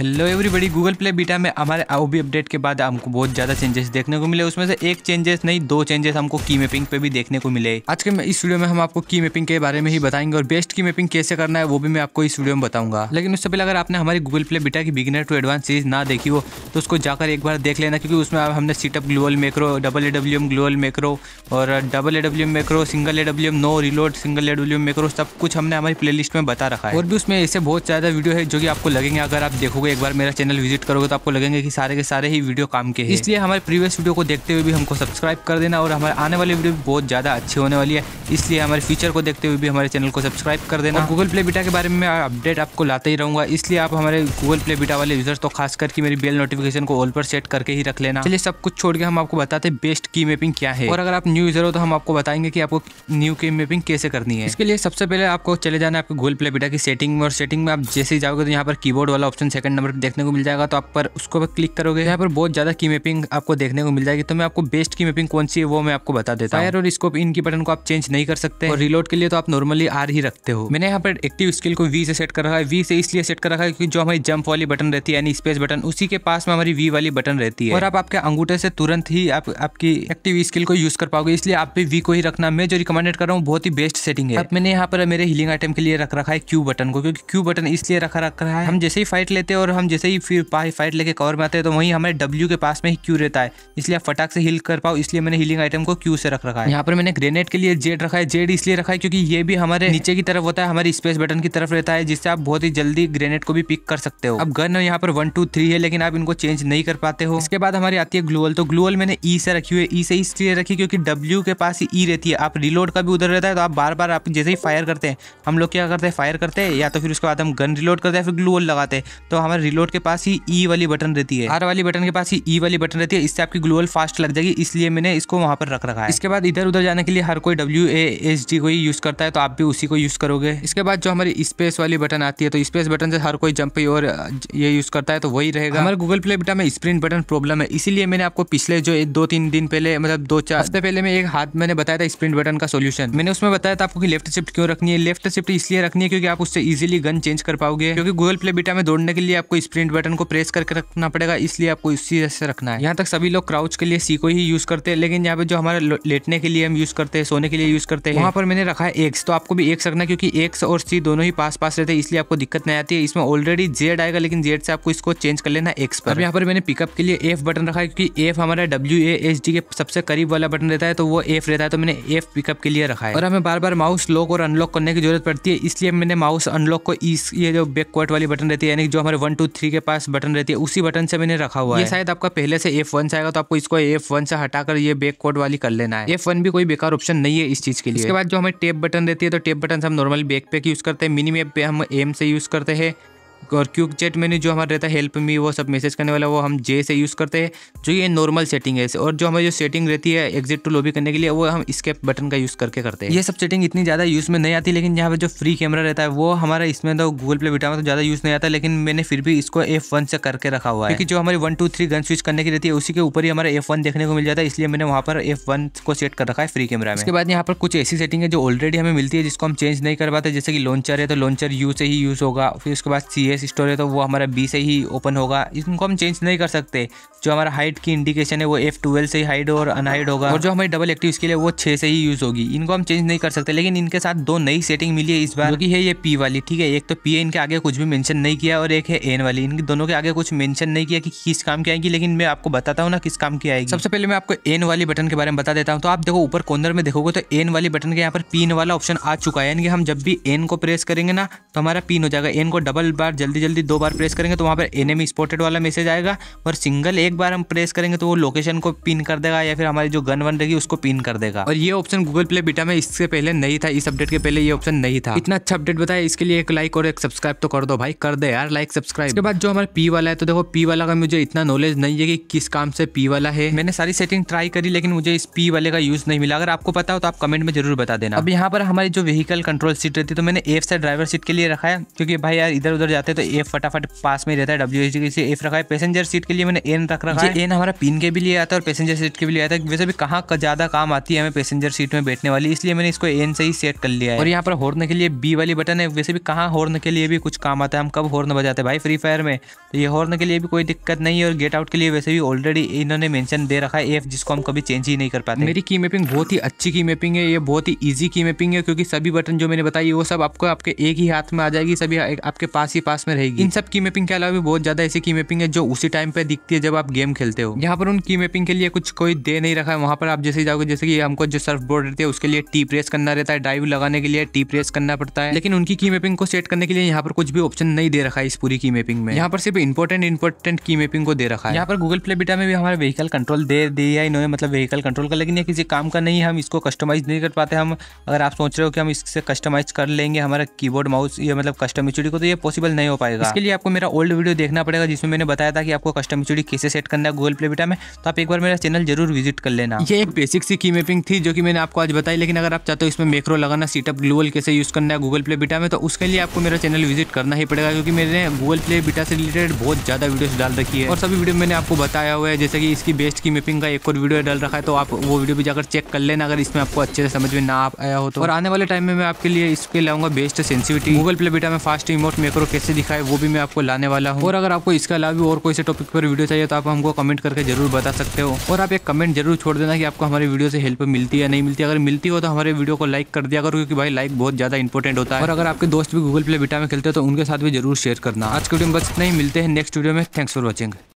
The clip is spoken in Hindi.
hello everybody Google Play beta में हमारे ओबी अपडेट के बाद हमको बहुत ज्यादा चेंजेस देखने को मिले उसमें से एक चेंजेस नहीं दो चेंजेस हमको की मैपिंग पे भी देखने को मिले आज के इस वीडियो में हम आपको की मैपिंग के बारे में ही बताएंगे और बेस्ट की मैपिंग कैसे करना है वो भी मैं आपको इस वीडियो में बताऊंगा लेकिन उससे पहले अगर आपने हमारी गूगल प्ले बीटा की बिगिनर टू एडवांस सीरीज ना देखी हो तो उसको जाकर एक बार देख लेना क्योंकि उसमें हमने setup gloo wall macro double A W M gloo wall macro और double A W M single AW M no reload single A W M macro सब कुछ हमने हमारी प्ले में बता रखा है और भी उसमें ऐसे बहुत ज्यादा वीडियो है जो कि आपको लगेंगे अगर आप देखोगे एक बार मेरा चैनल विजिट करोगे तो आपको लगेंगे कि सारे के सारे ही वीडियो काम के हैं इसलिए हमारे प्रीवियस वीडियो को देखते हुए भी हमको सब्सक्राइब कर देना और हमारे आने वाली वीडियो बहुत ज़्यादा अच्छी होने वाली है इसलिए हमारे फ्यूचर को देखते हुए भी हमारे चैनल को सब्सक्राइब कर देना गूगल प्ले बीटा के बारे में अपडेट आपको लाते ही रहूँगा इसलिए आप हमारे गूगल प्ले बीटा वाले यूजर्स तो खास करके मेरी बेल नोटिफिकेशन को ऑल पर सेट करके ही रख लेना चलिए सब कुछ छोड़ के हम आपको बताते हैं बेस्ट की मैपिंग क्या है और अगर आप न्यू यूजर हो तो हम आपको बताएंगे कि आपको न्यू की मैपिंग कैसे करनी है इसके लिए सबसे पहले आपको चले जाना है आपके गूगल प्ले बीटा की सेटिंग में और सेटिंग में आप जैसे ही जाओगे तो यहाँ पर कीबोर्ड वाला ऑप्शन सेकंड सेकंड नंबर पर देखने को मिल जाएगा तो आप पर उसको पर क्लिक करोगे यहाँ पर बहुत ज़्यादा की मैपिंग आपको देखने को मिल जाएगी तो मैं आपको बेस्ट की मैपिंग कौन सी है वो मैं आपको बता देता हूँ और स्कोप इनकी बटन को आप चेंज नहीं कर सकते और रिलोड के लिए तो आप नॉर्मली आर ही रखते हो मैंने यहाँ पर एक्टिव स्किल को वी से सेट कर रखा है वी से इसलिए सेट कर रखा है क्योंकि जो हमारी जंप वाली बटन रहती है यानी स्पेस बटन उसी के पास में हमारी वी वाली बटन रहती है और आप आपके अंगूठे से तुरंत ही आप आपकी एक्टिव स्किल को यूज कर पाओगे इसलिए आप भी वी को ही रखना मैं जो रिकमेंडेड कर रहा हूँ बहुत ही बेस्ट सेटिंग है अब मैंने यहाँ पर मेरे हीलिंग आइटम के लिए रख रखा है क्यू बटन को क्योंकि क्यू बटन इसलिए रखा रखा है हम जैसे ही फाइट लेते हैं और हम जैसे ही फिर पाई फाइट लेके कवर में आते हैं तो वहीं हमारे डब्ल्यू के पास में ही क्यू रहता है इसलिए आप फटाक से हिल कर पाओ इसलिए मैंने हीलिंग आइटम को क्यू से रख रखा है यहाँ पर मैंने ग्रेनेड के लिए जेड रखा है जेड इसलिए रखा है क्योंकि ये भी हमारे नीचे की तरफ होता है हमारे स्पेस बटन की तरफ रहता है जिससे आप बहुत ही जल्दी ग्रेनेड को भी पिक कर सकते हो अब गन यहाँ पर वन टू थ्री है लेकिन आप इनको चेंज नहीं कर पाते हो इसके बाद हमारी आती है ग्लोअल तो ग्लोअल मैंने ई e से रखी हुई है ई e से इसलिए रखी क्योंकि डब्ल्यू के पास ही ई e रहती है आप रिलोड का भी उधर रहता है तो आप बार बार आप जैसे ही फायर करते हैं हम लोग क्या करते हैं फायर करते हैं या तो फिर उसके बाद हम गन रिलोड करते हैं फिर ग्लोअल लगाते हैं तो हमारे रिलोड के पास ही ई e वाली बटन रहती है आर वाली बटन के पास ही ई e वाली बटन रहती है इससे आपकी ग्लोबल फास्ट लग जाएगी इसलिए मैंने इसको वहाँ पर रख रखा है इसके बाद इधर उधर जाने के लिए हर कोई डब्ल्यू ए एच डी को ही यूज करता है तो आप भी उसी को यूज करोगे इसके बाद जो हमारी स्पेस वाली बटन आती है तो स्पेस बटन से हर कोई जंप और uh, ये यूज करता है तो वही रहेगा हमारे गूगल प्ले बेटा में स्प्रिंट बटन प्रॉब्लम है इसीलिए मैंने आपको पिछले जो दो तीन दिन पहले मतलब दो चार हफ्ते पहले मैं एक हाथ मैंने बताया था स्प्रिंट बटन का सोल्यूशन मैंने उसमें बताया था आपको लेफ्ट शिफ्ट क्यों रखनी है लेफ्ट शिफ्ट इसलिए रखनी है क्योंकि आप उससे इजिली गन चेंज कर पाओगे क्योंकि गूगल प्ले बीटा में दौड़ने के लिए आपको स्प्रिंट बटन को प्रेस करके रखना पड़ेगा इसलिए आपको इसी से रखना है यहाँ तक सभी लोग क्राउच के लिए सी को ही यूज करते हैं लेकिन यहाँ पे जो हमारे लेटने के लिए हम यूज करते हैं सोने के लिए यूज करते हैं वहाँ पर मैंने रखा है एक्स तो आपको भी एक्स रखना क्योंकि एक्स और सी दोनों ही पास पास रहते हैं इसलिए आपको दिक्कत नहीं आती है इसमें ऑलरेडी जेड आएगा लेकिन जेड से आपको इसको चेंज कर लेना एक्स पर यहाँ पर मैंने पिकअप के लिए एफ बटन रखा है क्योंकि एफ हमारा डब्ल्यू ए एच डी के सबसे करीब वाला बटन रहता है तो वो एफ रहता है तो मैंने एफ पिकअप के लिए रखा है और हमें बार बार माउस लॉक और अनलॉक करने की जरूरत पड़ती है इसलिए मैंने माउस अनलॉक को इस ये जो बैकवर्ड वाली बटन रहती है यानी जो हमारे वन टू थ्री के पास बटन रहती है उसी बटन से मैंने रखा हुआ है शायद आपका पहले से एफ वन से आएगा तो आपको इसको एफ वन से हटाकर ये बैक कोड वाली कर लेना है एफ वन भी कोई बेकार ऑप्शन नहीं है इस चीज के लिए इसके बाद जो हमें टेप बटन रहती है तो टेप बटन से हम नॉर्मल बैक पे यूज करते हैं मिनी पे हम एम से यूज करते हैं और क्यूक चैट मेन्यू जो हमारा रहता है हेल्प मी वो सब मैसेज करने वाला वो हम जे से यूज़ करते हैं जो ये नॉर्मल सेटिंग है और जो हमारी जो सेटिंग रहती है एग्जिट टू लॉबी करने के लिए वो हम स्केप बटन का यूज़ करके करते हैं ये सब सेटिंग इतनी ज़्यादा यूज़ में नहीं आती लेकिन यहाँ पर जो फ्री कैमरा रहता है वो हमारा इसमें तो गूगल प्ले बिटा तो ज़्यादा यूज़ नहीं आता लेकिन मैंने फिर भी इसको एफ वन से करके रखा हुआ है क्योंकि जो हमारी one two three gun switch करने की रहती है उसी के ऊपर ही हमारा एफ वन देखने को मिल जाता है इसलिए मैंने वहाँ पर एफ वन को सेट कर रखा है फ्री कैमरा में उसके बाद यहाँ पर कुछ ऐसी सेटिंग है जो ऑलरेडी हमें मिलती है जिसको हम चेंज नहीं कर पाते जैसे कि लॉन्चर है तो लॉन्चर यू से ही यूज़ होगा फिर उसके बाद सी एस स्टोर है तो वो हमारा बी से ही ओपन होगा इनको हम चेंज नहीं कर सकते जो हमारा हाइट की इंडिकेशन है वो एफ ट्वेल्व से हाइड और अनहाइड होगा और जो हमारी डबल एक्टिव स्किल है वो छः से ही यूज़ होगी इनको हम चेंज नहीं कर सकते लेकिन इनके साथ दो नई सेटिंग मिली है इस बार की है ये पी वाली ठीक है एक तो पी है इनके आगे कुछ भी मैंशन नहीं किया और एक है एन वाली इनके दोनों के आगे कुछ मैंशन नहीं किया कि किस काम की आएगी लेकिन मैं आपको बताता हूँ ना किस काम की आएगी सबसे पहले मैं आपको एन वाली बटन के बारे में बता देता हूँ तो आप देखो ऊपर कॉर्नर में देखोगे तो एन वाली बटन के यहाँ पर पिन वाला ऑप्शन आ चुका है यानी कि हम जब भी एन को प्रेस करेंगे ना तो हमारा पिन हो जाएगा एन को डबल बार जल्दी जल्दी दो बार प्रेस करेंगे तो वहाँ पर एनिमी स्पॉटेड वाला मैसेज आएगा और सिंगल एक बार हम प्रेस करेंगे तो वो लोकेशन को पिन कर देगा या फिर हमारी जो गन वन रहेगी उसको पिन कर देगा और ये ऑप्शन गूगल प्ले बीटा में इससे पहले नहीं था इस अपडेट के पहले ये ऑप्शन नहीं था इतना अच्छा अपडेट बताया इसके लिए एक लाइक और एक सब्सक्राइब तो कर दो भाई कर दे यार लाइक सब्सक्राइब उसके बाद जो हमारा पी वाला है तो देखो पी वाला का मुझे इतना नॉलेज नहीं है कि किस काम से पी वाला है मैंने सारी सेटिंग ट्राई करी लेकिन मुझे इस पी वाले का यूज नहीं मिला अगर आपको पता हो तो आप कमेंट में जरूर बता देना अब यहाँ पर हमारी जो व्हीकल कंट्रोल सीट रहती है तो मैंने एफ से ड्राइवर सीट के लिए रखा है क्योंकि भाई यार इधर उधर जाते करते तो ए फटाफट पास में रहता है डब्ल्यू एच डी से एफ रखा है पैसेंजर सीट के लिए मैंने एन रख रखा है एन हमारा पिन के भी लिए आता है और पैसेंजर सीट के भी लिए आता है वैसे भी कहाँ का ज़्यादा काम आती है हमें पैसेंजर सीट में बैठने वाली इसलिए मैंने इसको एन से ही सेट कर लिया है और यहाँ पर हॉर्न के लिए बी वाली बटन है वैसे भी कहाँ हॉर्न के लिए भी कुछ काम आता है हम कब हॉर्न बजाते हैं भाई फ्री फायर में तो ये हॉर्न के लिए भी कोई दिक्कत नहीं है और गेट आउट के लिए वैसे भी ऑलरेडी इन्होंने मेंशन दे रखा है एफ जिसको हम कभी चेंज ही नहीं कर पाते मेरी की मैपिंग बहुत ही अच्छी की मैपिंग है ये बहुत ही ईजी की मैपिंग है क्योंकि सभी बटन जो मैंने बताई वो सब आपको आपके एक ही हाथ में आ जाएगी सभी आपके पास ही पास पास में रहेगी इन सब की मैपिंग के अलावा भी बहुत ज्यादा ऐसी की मैपिंग है जो उसी टाइम पे दिखती है जब आप गेम खेलते हो यहाँ पर उन की मैपिंग के लिए कुछ कोई दे नहीं रखा है वहाँ पर आप जैसे जाओगे जैसे कि हमको जो सर्फ बोर्ड रहती है उसके लिए टी प्रेस करना रहता है डाइव लगाने के लिए टी प्रेस करना पड़ता है लेकिन उनकी की मैपिंग को सेट करने के लिए यहाँ पर कुछ भी ऑप्शन नहीं दे रखा है इस पूरी की मैपिंग में यहाँ पर सिर्फ इंपोर्टेंट इंपोर्टेंट की मैपिंग को दे रखा है यहाँ पर गूगल प्ले बीटा में भी हमारे व्हीकल कंट्रोल दे दिया इन्होंने मतलब व्हीकल कंट्रोल का लेकिन ये किसी काम का नहीं है हम इसको कस्टमाइज नहीं कर पाते हम अगर आप सोच रहे हो कि हम इससे कस्टमाइज कर लेंगे हमारा कीबोर्ड माउस ये मतलब कस्टम तो ये पॉसिबल नहीं हो पाएगा इसके लिए आपको मेरा ओल्ड वीडियो देखना पड़ेगा जिसमें मैंने बताया था कि आपको कस्टम एचडी कैसे सेट करना है गूगल प्ले बेटा में तो आप एक बार मेरा चैनल जरूर विजिट कर लेना ये एक बेसिक सी की मैपिंग थी जो कि मैंने आपको आज बताई लेकिन अगर आप चाहते हो इसमें मेक्रो लगाना सीटअप ग्लूअल कैसे यूज़ करना है गूगल प्ले बीटा में तो उसके लिए आपको मेरा चैनल विजिट करना ही पड़ेगा क्योंकि मैंने गूगल प्ले बीटा से रिलेटेड बहुत ज़्यादा वीडियो डाल रखी है और सभी वीडियो मैंने आपको बताया हुआ है जैसे कि इसकी बेस्ट की मैपिंग का एक और वीडियो डाल रखा है तो आप वो वीडियो भी जाकर चेक कर लेना अगर इसमें आपको अच्छे से समझ में ना आया हो तो और आने वाले टाइम में मैं आपके लिए इसके लाऊंगा best sensitivity Google Play beta में फास्ट रिमोट मेक्रो कैसे कैसे दिखाए वो भी मैं आपको लाने वाला हूँ और अगर आपको इसके अलावा और कोई से टॉपिक पर वीडियो चाहिए तो आप हमको कमेंट करके जरूर बता सकते हो और आप एक कमेंट जरूर छोड़ देना कि आपको हमारे वीडियो से हेल्प मिलती है नहीं मिलती अगर मिलती हो तो हमारे वीडियो को लाइक कर दिया करो क्योंकि भाई लाइक बहुत ज्यादा इंपॉर्टेंट होता है और अगर आपके दोस्त भी गूगल प्ले बिटा में खेलते हैं तो उनके साथ भी जरूर शेयर करना आज के वीडियो में बस नहीं मिलते हैं नेक्स्ट वीडियो में थैंक्स फॉर वॉचिंग